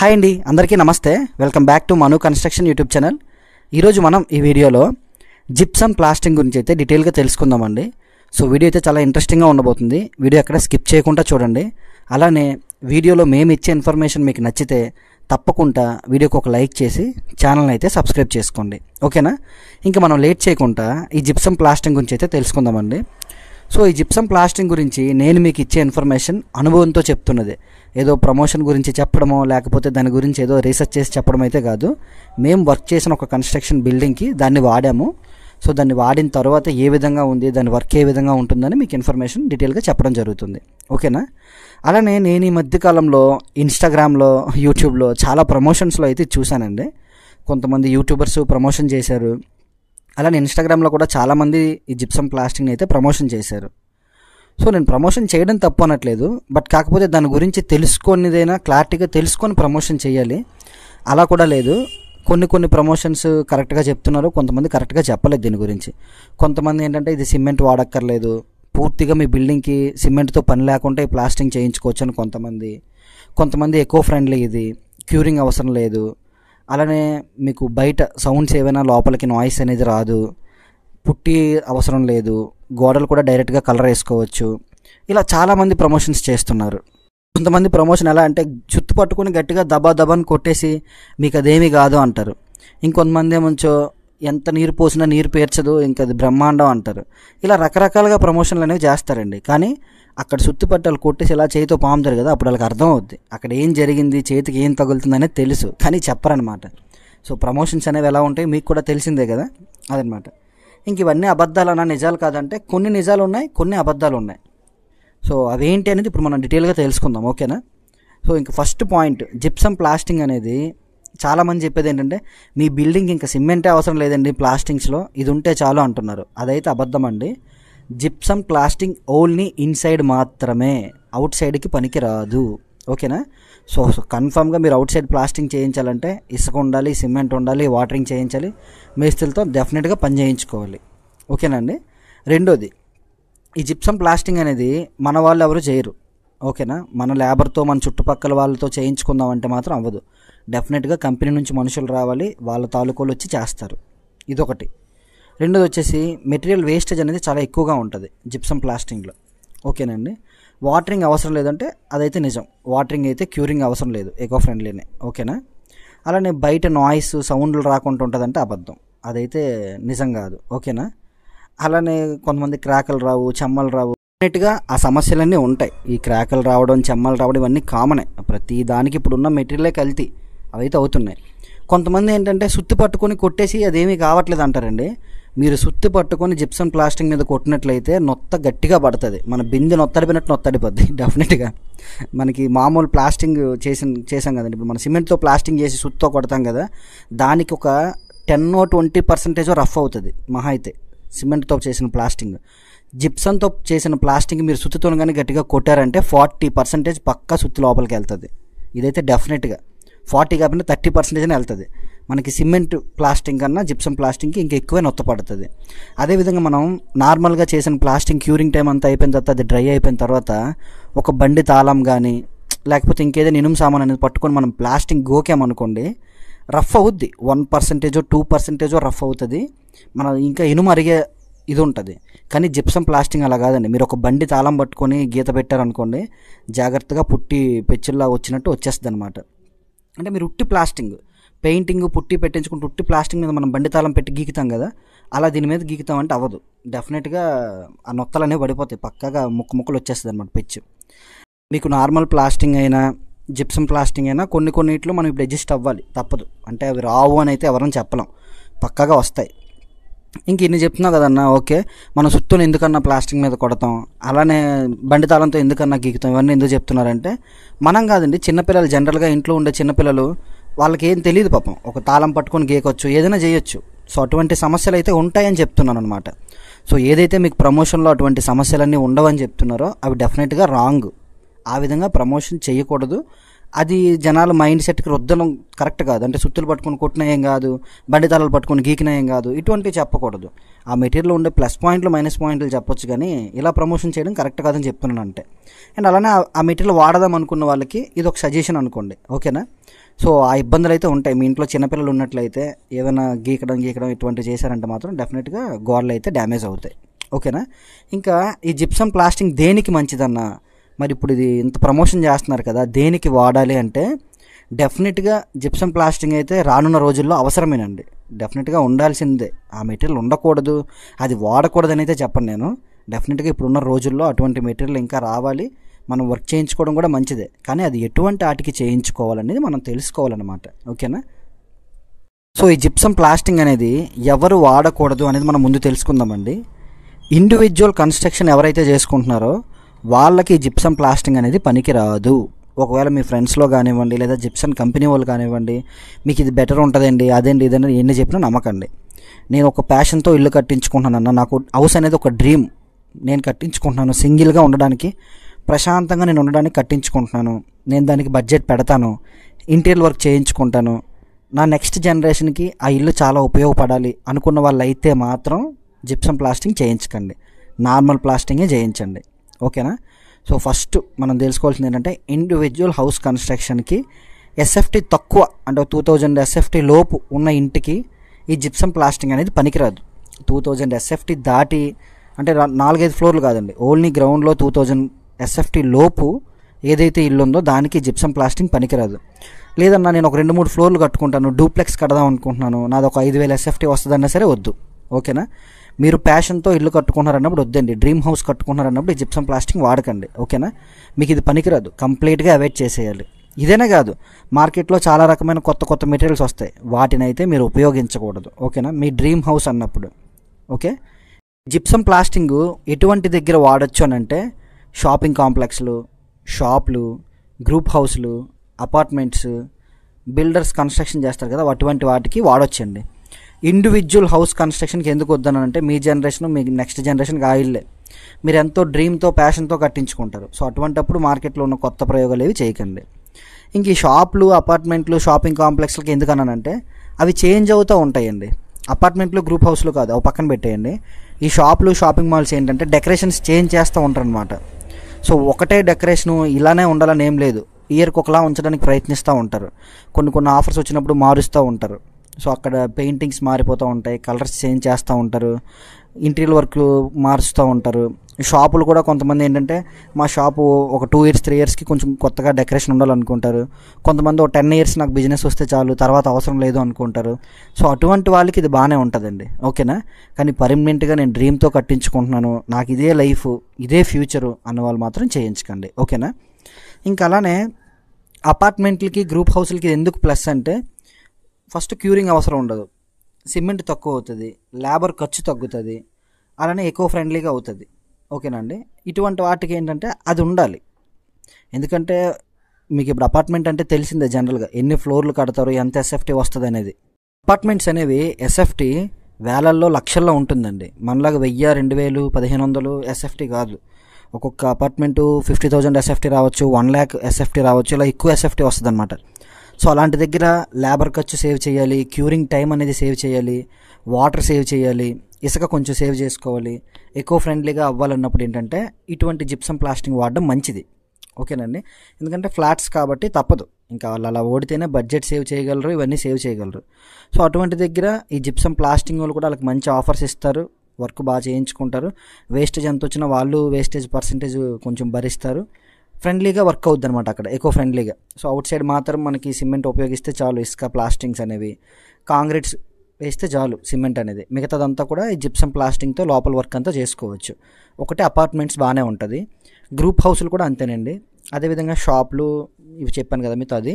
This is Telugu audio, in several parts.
హాయ్ అండి అందరికీ నమస్తే welcome back to Manu construction YouTube channel ఈరోజు మనం ఈ వీడియోలో జిప్సమ్ ప్లాస్టింగ్ గురించి అయితే డీటెయిల్గా తెలుసుకుందామండి సో వీడియో అయితే చాలా ఇంట్రెస్టింగ్గా ఉండబోతుంది వీడియో ఎక్కడ స్కిప్ చేయకుండా చూడండి అలానే వీడియోలో మేము ఇచ్చే ఇన్ఫర్మేషన్ మీకు నచ్చితే తప్పకుండా వీడియోకి ఒక లైక్ చేసి ఛానల్ని అయితే సబ్స్క్రైబ్ చేసుకోండి ఓకేనా ఇంకా మనం లేట్ చేయకుండా ఈ జిప్సమ్ ప్లాస్టింగ్ గురించి అయితే తెలుసుకుందామండి సో ఈ జిప్సం ప్లాస్టింగ్ గురించి నేను మీకు ఇచ్చే ఇన్ఫర్మేషన్ అనుభవంతో చెప్తున్నది ఏదో ప్రమోషన్ గురించి చెప్పడమో లేకపోతే దాని గురించి ఏదో రీసెర్చ్ చేసి చెప్పడం అయితే కాదు మేము వర్క్ చేసిన ఒక కన్స్ట్రక్షన్ బిల్డింగ్కి దాన్ని వాడాము సో దాన్ని వాడిన తర్వాత ఏ విధంగా ఉంది దాని వర్క్ ఏ విధంగా ఉంటుందని మీకు ఇన్ఫర్మేషన్ డీటెయిల్గా చెప్పడం జరుగుతుంది ఓకేనా అలానే నేను ఈ మధ్యకాలంలో ఇన్స్టాగ్రామ్లో యూట్యూబ్లో చాలా ప్రమోషన్స్లో అయితే చూశానండి కొంతమంది యూట్యూబర్స్ ప్రమోషన్ చేశారు అలానే ఇన్స్టాగ్రామ్లో కూడా చాలామంది ఈ జిప్సం ప్లాస్టిక్ని అయితే ప్రమోషన్ చేశారు సో నేను ప్రమోషన్ చేయడం తప్పు అనట్లేదు బట్ కాకపోతే దాని గురించి తెలుసుకునేదైనా క్లారిటీగా తెలుసుకొని ప్రమోషన్ చేయాలి అలా కూడా లేదు కొన్ని కొన్ని ప్రమోషన్స్ కరెక్ట్గా చెప్తున్నారు కొంతమంది కరెక్ట్గా చెప్పలేదు దీని గురించి కొంతమంది ఏంటంటే ఇది సిమెంట్ వాడక్కర్లేదు పూర్తిగా మీ బిల్డింగ్కి సిమెంట్తో పని లేకుండా ఈ ప్లాస్టింగ్ చేయించుకోవచ్చు అని కొంతమంది కొంతమంది ఎకో ఫ్రెండ్లీ ఇది క్యూరింగ్ అవసరం లేదు అలానే మీకు బయట సౌండ్స్ ఏవైనా లోపలికి నాయిస్ అనేది రాదు పుట్టి అవసరం లేదు గోడలు కూడా డైరెక్ట్గా కలర్ వేసుకోవచ్చు ఇలా చాలామంది ప్రమోషన్స్ చేస్తున్నారు కొంతమంది ప్రమోషన్ ఎలా అంటే చుట్టు పట్టుకుని గట్టిగా దబా దబాని కొట్టేసి మీకు అదేమీ కాదు అంటారు ఇంకొంతమంది ఏమంచో ఎంత నీరు పోసినా నీరు పేర్చదు ఇంకా అది బ్రహ్మాండం అంటారు ఇలా రకరకాలుగా ప్రమోషన్లు అనేవి చేస్తారండి కానీ అక్కడ సుత్తి పట్టాలు కొట్టేసి ఇలా చేతితో పాముతారు కదా అప్పుడు వాళ్ళకి అర్థం అవుద్ది అక్కడ ఏం జరిగింది చేతికి ఏం తగులుతుందనే తెలుసు కానీ చెప్పరనమాట సో ప్రమోషన్స్ అనేవి ఎలా ఉంటాయి మీకు కూడా తెలిసిందే కదా అదనమాట ఇంక ఇవన్నీ అబద్ధాలు అన్న నిజాలు కాదంటే కొన్ని నిజాలు ఉన్నాయి కొన్ని అబద్ధాలు ఉన్నాయి సో అవేంటి అనేది ఇప్పుడు మనం డీటెయిల్గా తెలుసుకుందాం ఓకేనా సో ఇంక ఫస్ట్ పాయింట్ జిప్సం ప్లాస్టింగ్ అనేది చాలామంది చెప్పేది ఏంటంటే మీ బిల్డింగ్ ఇంకా సిమెంటే అవసరం లేదండి ప్లాస్టింగ్స్లో ఇది ఉంటే చాలు అంటున్నారు అదైతే అబద్ధం అండి జిప్సమ్ ప్లాస్టింగ్ ఓన్లీ ఇన్సైడ్ మాత్రమే అవుట్ సైడ్కి పనికిరాదు ఓకేనా సో సో కన్ఫామ్గా మీరు అవుట్ సైడ్ ప్లాస్టింగ్ చేయించాలంటే ఇసుక ఉండాలి సిమెంట్ ఉండాలి వాటరింగ్ చేయించాలి మేస్త్రితో డెఫినెట్గా పని చేయించుకోవాలి ఓకేనండి రెండోది ఈ జిప్సం ప్లాస్టింగ్ అనేది మన వాళ్ళు ఎవరు చేయరు ఓకేనా మన లేబర్తో మన చుట్టుపక్కల వాళ్ళతో చేయించుకుందాం అంటే మాత్రం అవ్వదు డెఫినెట్గా కంపెనీ నుంచి మనుషులు రావాలి వాళ్ళ తాలూకాలు వచ్చి చేస్తారు ఇదొకటి రెండోది వచ్చేసి మెటీరియల్ వేస్టేజ్ అనేది చాలా ఎక్కువగా ఉంటుంది జిప్సం ప్లాస్టింగ్లో ఓకేనండి వాటరింగ్ అవసరం లేదంటే అదైతే నిజం వాటరింగ్ అయితే క్యూరింగ్ అవసరం లేదు ఎకో ఫ్రెండ్లీనే ఓకేనా అలానే బయట నాయిస్ సౌండ్లు రాకుండా ఉంటుందంటే అబద్ధం అదైతే నిజం కాదు ఓకేనా అలానే కొంతమంది క్రాకలు రావు చెమ్మలు రావు డెఫినెట్గా ఆ సమస్యలన్నీ ఉంటాయి ఈ క్రాకలు రావడం చెమ్మలు రావడం ఇవన్నీ కామనే ప్రతి దానికి ఇప్పుడున్న మెటీరియలే కల్తీ అవైతే అవుతున్నాయి కొంతమంది ఏంటంటే సుత్తి పట్టుకొని కొట్టేసి అదేమీ కావట్లేదు అంటారండి మీరు సుత్తి పట్టుకొని జిప్సం ప్లాస్టింగ్ మీద కొట్టినట్లయితే నొత్త గట్టిగా పడుతుంది మన బిందె నొత్తడిపోయినట్టు నొత్తడిపోద్ది డెఫినెట్గా మనకి మామూలు ప్లాస్టింగ్ చేసి చేసాం కదండి ఇప్పుడు మన సిమెంట్తో ప్లాస్టింగ్ చేసి సుత్తో కొడతాం కదా దానికి ఒక టెన్ ట్వంటీ పర్సెంటేజ్ రఫ్ అవుతుంది మహా అయితే సిమెంట్తో చేసిన ప్లాస్టింగ్ జిప్సన్తో చేసిన ప్లాస్టింగ్ మీరు సుత్తితో కానీ గట్టిగా కొట్టారంటే ఫార్టీ పర్సెంటేజ్ పక్కా సుత్తి లోపలికి వెళ్తుంది ఇదైతే డెఫినెట్గా ఫార్టీ కాకుండా థర్టీ పర్సెంటేజ్ అని వెళ్తుంది మనకి సిమెంట్ ప్లాస్టింగ్ కన్నా జిప్సం ప్లాస్టింగ్కి ఇంకా ఎక్కువే నొత్త పడుతుంది అదేవిధంగా మనం నార్మల్గా చేసిన ప్లాస్టింగ్ క్యూరింగ్ టైం అంతా అయిపోయిన తర్వాత అది డ్రై అయిపోయిన తర్వాత ఒక బండి తాళం కానీ లేకపోతే ఇంకేదైనా ఇనుము సామాన్ అనేది పట్టుకొని మనం ప్లాస్టింగ్ గోకామనుకోండి రఫ్ అవుద్ది వన్ పర్సెంటేజో టూ పర్సెంటేజో రఫ్ అవుతుంది మన ఇంకా ఇనుము అరిగే ఇది ఉంటుంది కానీ జిప్సం ప్లాస్టింగ్ అలా కాదండి మీరు ఒక బండి తాళం పట్టుకొని గీత పెట్టారనుకోండి జాగ్రత్తగా పుట్టి పెచ్చిల్లా వచ్చినట్టు వచ్చేస్తుంది అనమాట అంటే మీరు ఉట్టి ప్లాస్టింగ్ పెయింటింగ్ పుట్టి పెట్టించుకుంటూ ఉట్టి ప్లాస్టిక్ మీద మనం బండి తాళం పెట్టి గీకుతాం కదా అలా దీని మీద గీకుతాం అంటే అవ్వదు డెఫినెట్గా ఆ నొత్తలు అనేవి పడిపోతాయి పక్కగా ముక్కు ముక్కలు వచ్చేస్తుంది అనమాట పెచ్చు మీకు నార్మల్ ప్లాస్టింగ్ అయినా జిప్సం ప్లాస్టింగ్ అయినా కొన్ని ఇట్లు మనం ఇప్పుడు అడ్జస్ట్ అవ్వాలి తప్పదు అంటే అవి రావు అని అయితే ఎవరైనా చెప్పలేం పక్కాగా వస్తాయి ఇంక ఇన్ని చెప్తున్నావు కదన్నా ఓకే మన సుత్తులు ఎందుకన్నా ప్లాస్టిక్ మీద కొడతాం అలానే బండి తాళంతో ఎందుకన్నా గీకుతాం ఇవన్నీ ఎందుకు చెప్తున్నారంటే మనం కాదండి చిన్నపిల్లలు జనరల్గా ఇంట్లో ఉండే చిన్నపిల్లలు వాళ్ళకి ఏం తెలియదు పాపం ఒక తాళం పట్టుకొని గీకొచ్చు ఏదైనా చేయొచ్చు సో అటువంటి సమస్యలు అయితే ఉంటాయని చెప్తున్నాను అనమాట సో ఏదైతే మీకు ప్రమోషన్లో అటువంటి సమస్యలన్నీ ఉండవని చెప్తున్నారో అవి డెఫినెట్గా రాంగ్ ఆ విధంగా ప్రమోషన్ చేయకూడదు అది జనాల మైండ్ సెట్కి రుద్దడం కరెక్ట్ కాదు అంటే సుత్తులు పట్టుకుని కొట్టిన ఏం కాదు బండి పట్టుకుని పట్టుకొని గీకిన ఏం కాదు ఇటువంటివి చెప్పకూడదు ఆ మెటీరియల్ ఉండే ప్లస్ పాయింట్లు మైనస్ పాయింట్లు చెప్పొచ్చు కానీ ఇలా ప్రమోషన్ చేయడం కరెక్ట్ కాదని చెప్తున్నాను అంటే అండ్ అలానే ఆ మెటీరియల్ వాడదాం అనుకున్న వాళ్ళకి ఇది ఒక సజెషన్ అనుకోండి ఓకేనా సో ఆ ఇబ్బందులు అయితే ఉంటాయి మీ ఇంట్లో చిన్నపిల్లలు ఉన్నట్లయితే ఏదైనా గీకడం గీకడం ఇటువంటివి చేశారంటే మాత్రం డెఫినెట్గా గోడలు అయితే డ్యామేజ్ అవుతాయి ఓకేనా ఇంకా ఈ జిప్సం ప్లాస్టింగ్ దేనికి మంచిదన్నా మరి ఇప్పుడు ఇది ఇంత ప్రమోషన్ చేస్తున్నారు కదా దేనికి వాడాలి అంటే డెఫినెట్గా జిప్సం ప్లాస్టింగ్ అయితే రానున్న రోజుల్లో అవసరమేనండి డెఫినెట్గా ఉండాల్సిందే ఆ మెటీరియల్ ఉండకూడదు అది వాడకూడదు అయితే చెప్పను నేను డెఫినెట్గా ఇప్పుడున్న రోజుల్లో అటువంటి మెటీరియల్ ఇంకా రావాలి మనం వర్క్ చేయించుకోవడం కూడా మంచిదే కానీ అది ఎటువంటి ఆటికి చేయించుకోవాలనేది మనం తెలుసుకోవాలన్నమాట ఓకేనా సో ఈ జిప్సం ప్లాస్టింగ్ అనేది ఎవరు వాడకూడదు అనేది మనం ముందు తెలుసుకుందామండి ఇండివిజువల్ కన్స్ట్రక్షన్ ఎవరైతే చేసుకుంటున్నారో వాళ్ళకి జిప్సం ప్లాస్టింగ్ అనేది పనికిరాదు ఒకవేళ మీ ఫ్రెండ్స్లో కానివ్వండి లేదా జిప్సన్ కంపెనీ వాళ్ళు కానివ్వండి మీకు ఇది బెటర్ ఉంటుందండి అదేంటి ఇదని ఎన్ని చెప్పినా నమ్మకండి నేను ఒక ప్యాషన్తో ఇల్లు కట్టించుకుంటున్నాను నాకు హౌస్ అనేది ఒక డ్రీమ్ నేను కట్టించుకుంటున్నాను సింగిల్గా ఉండడానికి ప్రశాంతంగా నేను ఉండడానికి కట్టించుకుంటున్నాను నేను దానికి బడ్జెట్ పెడతాను ఇంటీరియర్ వర్క్ చేయించుకుంటాను నా నెక్స్ట్ జనరేషన్కి ఆ ఇల్లు చాలా ఉపయోగపడాలి అనుకున్న వాళ్ళు అయితే మాత్రం జిప్సం ప్లాస్టింగ్ చేయించకండి నార్మల్ ప్లాస్టింగే చేయించండి ఓకేనా సో ఫస్ట్ మనం తెలుసుకోవాల్సింది ఏంటంటే ఇండివిజువల్ హౌస్ కన్స్ట్రక్షన్కి ఎస్ఎఫ్టీ తక్కువ అంటే టూ థౌజండ్ ఎస్ఎఫ్టీ లోపు ఉన్న ఇంటికి ఈ జిప్సం ప్లాస్టింగ్ అనేది పనికిరాదు టూ థౌజండ్ ఎస్ఎఫ్టీ దాటి అంటే నాలుగైదు ఫ్లోర్లు కాదండి ఓన్లీ గ్రౌండ్లో టూ థౌజండ్ ఎస్ఎఫ్టీ లోపు ఏదైతే ఇల్లు ఉందో దానికి జిప్సం ప్లాస్టింగ్ పనికిరాదు లేదన్నా నేను ఒక రెండు మూడు ఫ్లోర్లు కట్టుకుంటాను డూప్లెక్స్ కడదాం అనుకుంటున్నాను నాది ఒక ఐదు వేల ఎస్ఎఫ్టీ వస్తుందన్నా సరే వద్దు ఓకేనా మీరు ప్యాషన్తో ఇల్లు కట్టుకున్నారన్నప్పుడు వద్దండి డ్రీమ్ హౌస్ కట్టుకున్నారన్నప్పుడు ఈ జిప్సం ప్లాస్టింగ్ వాడకండి ఓకేనా మీకు ఇది పనికిరాదు కంప్లీట్గా అవాయిడ్ చేసేయాలి ఇదేనే కాదు మార్కెట్లో చాలా రకమైన కొత్త కొత్త మెటీరియల్స్ వస్తాయి వాటిని అయితే మీరు ఉపయోగించకూడదు ఓకేనా మీ డ్రీమ్ హౌస్ అన్నప్పుడు ఓకే జిప్సం ప్లాస్టింగ్ ఎటువంటి దగ్గర వాడచ్చు అని అంటే షాపింగ్ కాంప్లెక్స్లు షాపులు గ్రూప్ హౌస్లు అపార్ట్మెంట్స్ బిల్డర్స్ కన్స్ట్రక్షన్ చేస్తారు కదా అటువంటి వాటికి వాడొచ్చండి ఇండివిజువల్ హౌస్ కన్స్ట్రక్షన్కి ఎందుకు అంటే మీ జనరేషన్ మీ నెక్స్ట్ జనరేషన్కి ఆయిల్లే మీరు ఎంతో డ్రీమ్తో ప్యాషన్తో కట్టించుకుంటారు సో అటువంటప్పుడు మార్కెట్లో ఉన్న కొత్త ప్రయోగాలు ఏవి చేయకండి ఇంక ఈ షాపులు అపార్ట్మెంట్లు షాపింగ్ కాంప్లెక్స్లకి ఎందుకనంటే అవి చేంజ్ అవుతూ ఉంటాయండి అపార్ట్మెంట్లు గ్రూప్ హౌస్లు కాదు అవి పక్కన పెట్టేయండి ఈ షాపులు షాపింగ్ మాల్స్ ఏంటంటే డెకరేషన్స్ చేంజ్ చేస్తూ ఉంటారనమాట సో ఒకటే డెకరేషను ఇలానే ఉండాలని ఏం లేదు ఇయర్కి ఒకలా ఉంచడానికి ప్రయత్నిస్తూ ఉంటారు కొన్ని కొన్ని ఆఫర్స్ వచ్చినప్పుడు మారుస్తూ ఉంటారు సో అక్కడ పెయింటింగ్స్ మారిపోతూ ఉంటాయి కలర్స్ చేంజ్ చేస్తూ ఉంటారు ఇంటీరియర్ వర్క్ మారుస్తూ ఉంటారు షాపులు కూడా కొంతమంది ఏంటంటే మా షాపు ఒక టూ ఇయర్స్ త్రీ ఇయర్స్కి కొంచెం కొత్తగా డెకరేషన్ ఉండాలనుకుంటారు కొంతమంది ఒక టెన్ ఇయర్స్ నాకు బిజినెస్ వస్తే చాలు తర్వాత అవసరం లేదు అనుకుంటారు సో అటువంటి వాళ్ళకి ఇది బాగానే ఉంటుందండి ఓకేనా కానీ పర్మనెంట్గా నేను డ్రీమ్తో కట్టించుకుంటున్నాను నాకు ఇదే లైఫ్ ఇదే ఫ్యూచరు అన్న వాళ్ళు మాత్రం చేయించకండి ఓకేనా ఇంకా అలానే అపార్ట్మెంట్లకి గ్రూప్ హౌస్లకి ఎందుకు ప్లస్ అంటే ఫస్ట్ క్యూరింగ్ అవసరం ఉండదు సిమెంట్ తక్కువ అవుతుంది లేబర్ ఖర్చు తగ్గుతుంది అలానే ఎకో ఫ్రెండ్లీగా అవుతుంది ఓకేనండి ఇటువంటి వాటికి ఏంటంటే అది ఉండాలి ఎందుకంటే మీకు ఇప్పుడు అపార్ట్మెంట్ అంటే తెలిసిందే జనరల్గా ఎన్ని ఫ్లోర్లు కడతారు ఎంత ఎస్ఎఫ్టీ వస్తుంది అనేది అపార్ట్మెంట్స్ అనేవి ఎస్ఎఫ్టీ వేలల్లో లక్షల్లో ఉంటుందండి మనలాగా వెయ్యి రెండు వేలు పదిహేను వందలు ఎస్ఎఫ్టీ కాదు ఒక్కొక్క అపార్ట్మెంటు ఫిఫ్టీ థౌజండ్ ఎస్ఎఫ్టీ రావచ్చు వన్ ల్యాక్ ఎస్ఎఫ్టీ రావచ్చు ఇలా ఎక్కువ ఎస్ఎఫ్టీ వస్తుంది అనమాట సో అలాంటి దగ్గర లేబర్ ఖర్చు సేవ్ చేయాలి క్యూరింగ్ టైం అనేది సేవ్ చేయాలి వాటర్ సేవ్ చేయాలి ఇసుక కొంచెం సేవ్ చేసుకోవాలి ఎకో ఫ్రెండ్లీగా అవ్వాలన్నప్పుడు ఏంటంటే ఇటువంటి జిప్సం ప్లాస్టింగ్ వాడడం మంచిది ఓకేనండి ఎందుకంటే ఫ్లాట్స్ కాబట్టి తప్పదు ఇంకా వాళ్ళు అలా ఓడితేనే బడ్జెట్ సేవ్ చేయగలరు ఇవన్నీ సేవ్ చేయగలరు సో అటువంటి దగ్గర ఈ జిప్సం ప్లాస్టింగ్ వాళ్ళు కూడా వాళ్ళకి మంచి ఆఫర్స్ ఇస్తారు వర్క్ బాగా చేయించుకుంటారు వేస్టేజ్ ఎంత వచ్చినా వాళ్ళు వేస్టేజ్ పర్సంటేజ్ కొంచెం భరిస్తారు ఫ్రెండ్లీగా వర్క్ అవుద్ది అనమాట అక్కడ ఎకో ఫ్రెండ్లీగా సో అవుట్ సైడ్ మాత్రం మనకి సిమెంట్ ఉపయోగిస్తే చాలు ఇసుక ప్లాస్టింగ్స్ అనేవి కాంక్రీట్స్ వేస్తే చాలు సిమెంట్ అనేది మిగతాదంతా కూడా ఈ జిప్సం ప్లాస్టింగ్తో లోపల వర్క్ అంతా చేసుకోవచ్చు ఒకటే అపార్ట్మెంట్స్ బాగానే ఉంటుంది గ్రూప్ హౌస్లు కూడా అంతేనండి అదేవిధంగా షాపులు ఇవి చెప్పాను కదా మీతో అది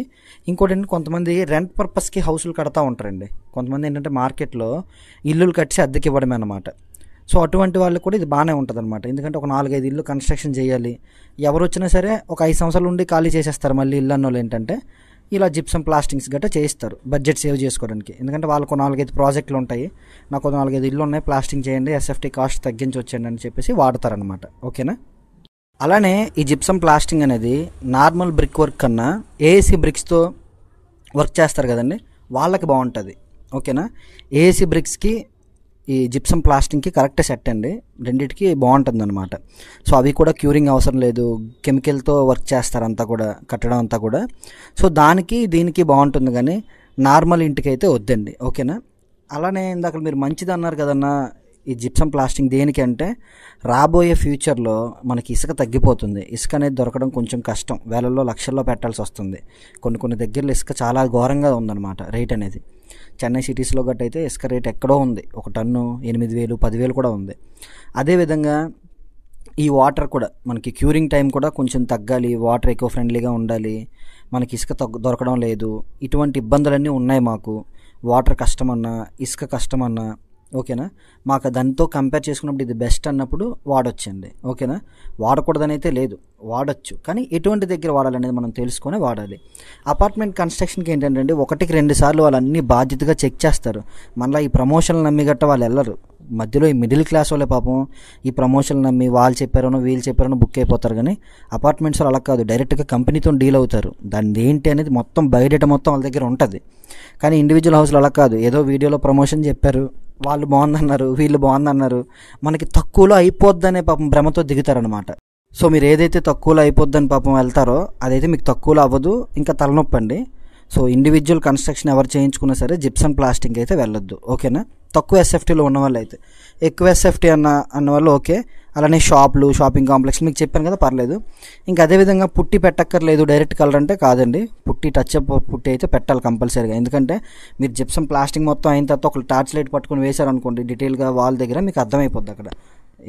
ఇంకోటి ఏంటంటే కొంతమంది రెంట్ పర్పస్కి హౌసులు కడతా ఉంటారండి కొంతమంది ఏంటంటే మార్కెట్లో ఇల్లులు కట్టి అద్దెకి ఇవ్వడమే అనమాట సో అటువంటి వాళ్ళకి కూడా ఇది బాగానే ఉంటుంది అనమాట ఎందుకంటే ఒక నాలుగైదు ఇల్లు కన్స్ట్రక్షన్ చేయాలి ఎవరు వచ్చినా సరే ఒక ఐదు సంవత్సరాలు ఉండి ఖాళీ చేసేస్తారు మళ్ళీ ఇల్లు అన్న ఏంటంటే ఇలా జిప్సం ప్లాస్టింగ్స్ గట్రా చేయిస్తారు బడ్జెట్ సేవ్ చేసుకోవడానికి ఎందుకంటే వాళ్ళకు నాలుగైదు ప్రాజెక్టులు ఉంటాయి నాకు నాలుగైదు ఇల్లు ఉన్నాయి ప్లాస్టింగ్ చేయండి ఎస్ఎఫ్టీ కాస్ట్ తగ్గించి వచ్చేయండి అని చెప్పేసి వాడతారనమాట ఓకేనా అలానే ఈ జిప్సం ప్లాస్టింగ్ అనేది నార్మల్ బ్రిక్ వర్క్ కన్నా ఏసీ బ్రిక్స్తో వర్క్ చేస్తారు కదండి వాళ్ళకి బాగుంటుంది ఓకేనా ఏసీ బ్రిక్స్కి ఈ జిప్సం ప్లాస్టింగ్కి కరెక్ట్ సెట్ అండి రెండింటికి బాగుంటుంది అనమాట సో అవి కూడా క్యూరింగ్ అవసరం లేదు కెమికల్తో వర్క్ చేస్తారు అంతా కూడా కట్టడం అంతా కూడా సో దానికి దీనికి బాగుంటుంది కానీ నార్మల్ ఇంటికి అయితే వద్దండి ఓకేనా అలానే ఇందాక మీరు మంచిది అన్నారు కదన్నా ఈ జిప్సం ప్లాస్టింగ్ దేనికి అంటే రాబోయే ఫ్యూచర్లో మనకి ఇసుక తగ్గిపోతుంది ఇసుక అనేది దొరకడం కొంచెం కష్టం వేలల్లో లక్షల్లో పెట్టాల్సి వస్తుంది కొన్ని కొన్ని దగ్గరలో ఇసుక చాలా ఘోరంగా ఉందన్నమాట రేట్ అనేది చెన్నై సిటీస్లో గట్ట అయితే ఇసుక రేట్ ఎక్కడో ఉంది ఒక టన్ను ఎనిమిది వేలు పదివేలు కూడా ఉంది అదేవిధంగా ఈ వాటర్ కూడా మనకి క్యూరింగ్ టైం కూడా కొంచెం తగ్గాలి వాటర్ ఎక్కువ ఫ్రెండ్లీగా ఉండాలి మనకి ఇసుక దొరకడం లేదు ఇటువంటి ఇబ్బందులన్నీ ఉన్నాయి మాకు వాటర్ కష్టమన్నా ఇసుక కష్టమన్నా ఓకేనా మాకు దానితో కంపేర్ చేసుకున్నప్పుడు ఇది బెస్ట్ అన్నప్పుడు వాడొచ్చండి ఓకేనా వాడకూడదని అయితే లేదు వాడచ్చు కానీ ఎటువంటి దగ్గర వాడాలనేది మనం తెలుసుకొని వాడాలి అపార్ట్మెంట్ కన్స్ట్రక్షన్కి ఏంటంటే ఒకటికి రెండు సార్లు వాళ్ళు అన్ని బాధ్యతగా చెక్ చేస్తారు మళ్ళీ ఈ ప్రమోషన్లు నమ్మి గట్ట వాళ్ళు వెళ్ళరు మధ్యలో ఈ మిడిల్ క్లాస్ వాళ్ళే పాపం ఈ ప్రమోషన్లు నమ్మి వాళ్ళు చెప్పారనో వీళ్ళు చెప్పారనో బుక్ అయిపోతారు కానీ అపార్ట్మెంట్స్ అలా కాదు డైరెక్ట్గా కంపెనీతో డీల్ అవుతారు దాన్ని ఏంటి అనేది మొత్తం బయోడేటా మొత్తం వాళ్ళ దగ్గర ఉంటుంది కానీ ఇండివిజువల్ హౌస్లో అలా కాదు ఏదో వీడియోలో ప్రమోషన్ చెప్పారు వాళ్ళు బాగుందన్నారు వీళ్ళు బాగుందన్నారు మనకి తక్కువలో అనే పాపం భ్రమతో దిగుతారనమాట సో మీరు ఏదైతే తక్కువలో అయిపోద్దని పాపం వెళ్తారో అదైతే మీకు తక్కువలో అవ్వదు ఇంకా తలనొప్పండి సో ఇండివిజువల్ కన్స్ట్రక్షన్ ఎవరు చేయించుకున్నా సరే జిప్సన్ ప్లాస్టింగ్ అయితే వెళ్ళొద్దు ఓకేనా తక్కువ ఎస్ఎఫ్టీలో ఉన్న వాళ్ళు అయితే ఎక్కువ ఎస్ఎఫ్టీ అన్న అన్న వాళ్ళు ఓకే అలానే షాపులు షాపింగ్ కాంప్లెక్స్ మీకు చెప్పాను కదా పర్లేదు ఇంకా అదేవిధంగా పుట్టి పెట్టక్కర్లేదు డైరెక్ట్ కలర్ అంటే కాదండి పుట్టి టచ్ అప్ పుట్టి అయితే పెట్టాలి కంపల్సరీగా ఎందుకంటే మీరు జిప్సం ప్లాస్టింగ్ మొత్తం అయిన తర్వాత ఒక టార్చ్ లైట్ పట్టుకుని వేశారనుకోండి డీటెయిల్గా వాల్ దగ్గర మీకు అర్థమైపోద్ది అక్కడ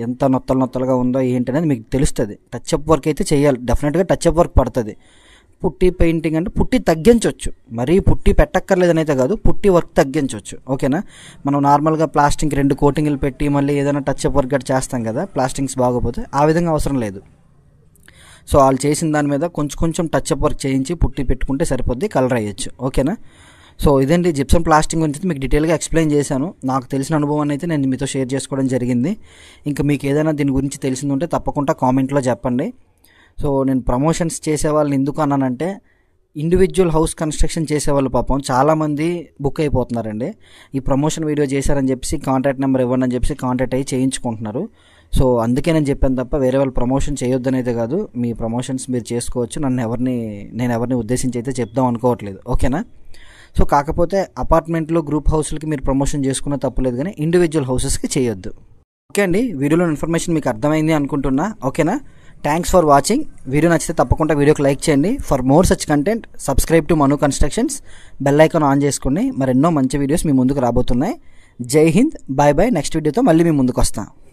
ఎంత నొత్తలు నొత్తలుగా ఉందో ఏంటనేది మీకు తెలుస్తుంది టచ్ అప్ వర్క్ అయితే చేయాలి డెఫినెట్గా టచ్ అప్ వర్క్ పడుతుంది పుట్టి పెయింటింగ్ అంటే పుట్టి తగ్గించవచ్చు మరీ పుట్టి పెట్టక్కర్లేదనైతే కాదు పుట్టి వర్క్ తగ్గించవచ్చు ఓకేనా మనం నార్మల్గా ప్లాస్టింగ్ రెండు కోటింగ్లు పెట్టి మళ్ళీ ఏదైనా టచ్ అప్ వర్క్ అట్ చేస్తాం కదా ప్లాస్టింగ్స్ బాగోపోతే ఆ విధంగా అవసరం లేదు సో వాళ్ళు చేసిన దాని మీద కొంచెం కొంచెం టచ్ అప్ వర్క్ చేయించి పుట్టి పెట్టుకుంటే సరిపోద్ది కలర్ అయ్యొచ్చు ఓకేనా సో ఇదండి జిప్సమ్ ప్లాస్టింగ్ గురించి మీకు డీటెయిల్గా ఎక్స్ప్లెయిన్ చేశాను నాకు తెలిసిన అనుభవాన్ని అయితే నేను మీతో షేర్ చేసుకోవడం జరిగింది ఇంకా మీకు ఏదైనా దీని గురించి తెలిసిందంటే తప్పకుండా కామెంట్లో చెప్పండి సో నేను ప్రమోషన్స్ చేసే వాళ్ళని ఎందుకు అన్నానంటే ఇండివిజువల్ హౌస్ కన్స్ట్రక్షన్ చేసేవాళ్ళు పాపం చాలామంది బుక్ అయిపోతున్నారండి ఈ ప్రమోషన్ వీడియో చేశారని చెప్పేసి కాంటాక్ట్ నెంబర్ ఇవ్వండి అని చెప్పేసి కాంటాక్ట్ అయ్యి చేయించుకుంటున్నారు సో అందుకే నేను చెప్పాను తప్ప వేరే వాళ్ళు ప్రమోషన్ చేయొద్దనైతే కాదు మీ ప్రమోషన్స్ మీరు చేసుకోవచ్చు నన్ను ఎవరిని నేను ఎవరిని ఉద్దేశించి అయితే చెప్దాం అనుకోవట్లేదు ఓకేనా సో కాకపోతే అపార్ట్మెంట్లో గ్రూప్ హౌస్లకి మీరు ప్రమోషన్ చేసుకున్న తప్పులేదు కానీ ఇండివిజువల్ హౌసెస్కి చేయొద్దు ఓకే అండి వీడియోలో ఇన్ఫర్మేషన్ మీకు అర్థమైంది అనుకుంటున్నా ఓకేనా థ్యాంక్స్ ఫర్ వాచింగ్ వీడియో నచ్చితే తప్పకుండా వీడియోకి లైక్ చేయండి for more such content subscribe to Manu constructions bell icon on చేసుకోండి మరెన్నో మంచి వీడియోస్ మీ ముందుకు రాబోతున్నాయి జై హింద్ బాయ్ బాయ్ నెక్స్ట్ వీడియోతో మళ్ళీ మీ ముందుకు వస్తాను